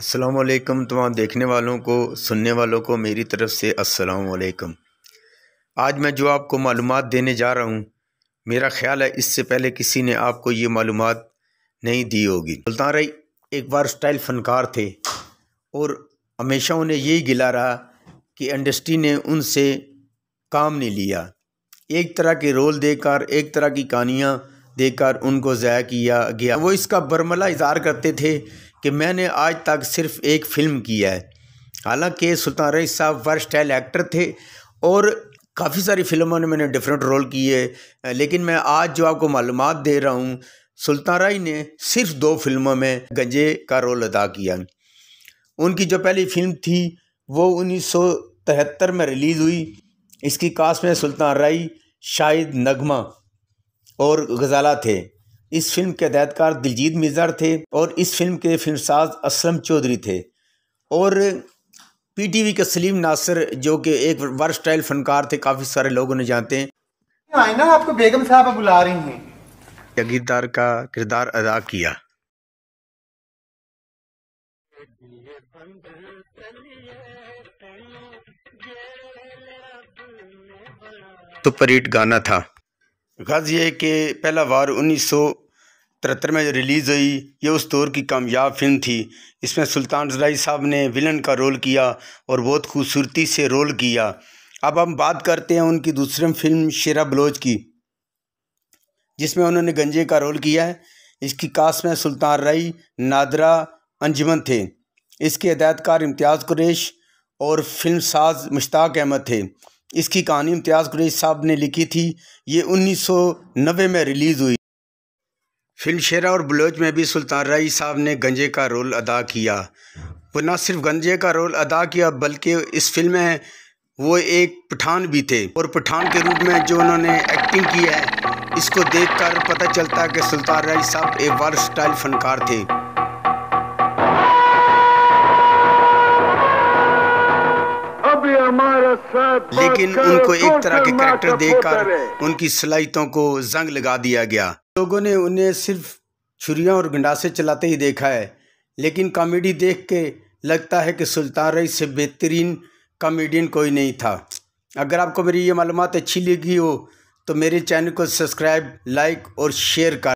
असलकम तमाम तो देखने वालों को सुनने वालों को मेरी तरफ़ से असलकम आज मैं जो आपको मालूम देने जा रहा हूँ मेरा ख्याल है इससे पहले किसी ने आपको ये मालूम नहीं दी होगी सुल्तान रही एक बार स्टाइल फ़नकार थे और हमेशा उन्हें यही गिला रहा कि इंडस्ट्री ने उनसे काम नहीं लिया एक तरह के रोल देकर एक तरह की कहानियाँ देकर उनको ज़ाया किया गया वो इसका बरमला इजहार करते थे कि मैंने आज तक सिर्फ एक फ़िल्म की है हालांकि सुल्तान रईस साहब वर्स्टाइल एक्टर थे और काफ़ी सारी फिल्मों में मैंने डिफरेंट रोल किए लेकिन मैं आज जो आपको मालूम दे रहा हूँ सुल्तान राय ने सिर्फ दो फिल्मों में गंजे का रोल अदा किया उनकी जो पहली फिल्म थी वो उन्नीस में रिलीज़ हुई इसकी कास्ट में सुल्तान राय शाहिद नगमा और गज़ाला थे इस फिल्म के हदायतकार दिलजीत मिर्ज़ार थे और इस फिल्म के फिल्मसाज असलम चौधरी थे और पी टी वी के सलीम नासिर जो कि एक वर्ष स्टाइल फनकार थे काफ़ी सारे लोगों ने जानते हैं आईना आपको बेगम साहब बुला रही हैं जागीरदार का किरदार अदा किया तो परीट गाना था गज़ ये कि पहला वार उन्नीस सौ तिहत्तर में रिलीज़ हुई ये उस दौर की कामयाब फिल्म थी इसमें सुल्तान रज़ाई साहब ने विलन का रोल किया और बहुत खूबसूरती से रोल किया अब हम बात करते हैं उनकी दूसरी फिल्म शेरा बलोच की जिसमें उन्होंने गंजे का रोल किया है इसकी कास्ट में सुल्तान रई नादरा अंजमन थे इसके हदायतकार इम्तियाज़ कुरेश और फिल्म साज मुश्ताक अहमद थे इसकी कहानी इम्तियाज़ कुरेश साहब ने लिखी थी ये 1990 में रिलीज़ हुई फिल्म शेरा और बलोच में भी सुल्तान रई साहब ने गंजे का रोल अदा किया वो ना सिर्फ गंजे का रोल अदा किया बल्कि इस फिल्म में वो एक पठान भी थे और पठान के रूप में जो उन्होंने एक्टिंग की है इसको देखकर पता चलता है कि सुल्तान रई साहब एक वर्ल्ड स्टाइल फनकार थे लेकिन उनको एक तरह के करेक्टर देखकर उनकी सलाहितों को जंग लगा दिया गया लोगों ने उन्हें सिर्फ छुरियों और गंडासे चलाते ही देखा है लेकिन कॉमेडी देख के लगता है कि सुल्तान रईस से बेहतरीन कॉमेडियन कोई नहीं था अगर आपको मेरी ये मालूम अच्छी लगी हो तो मेरे चैनल को सब्सक्राइब लाइक और शेयर कर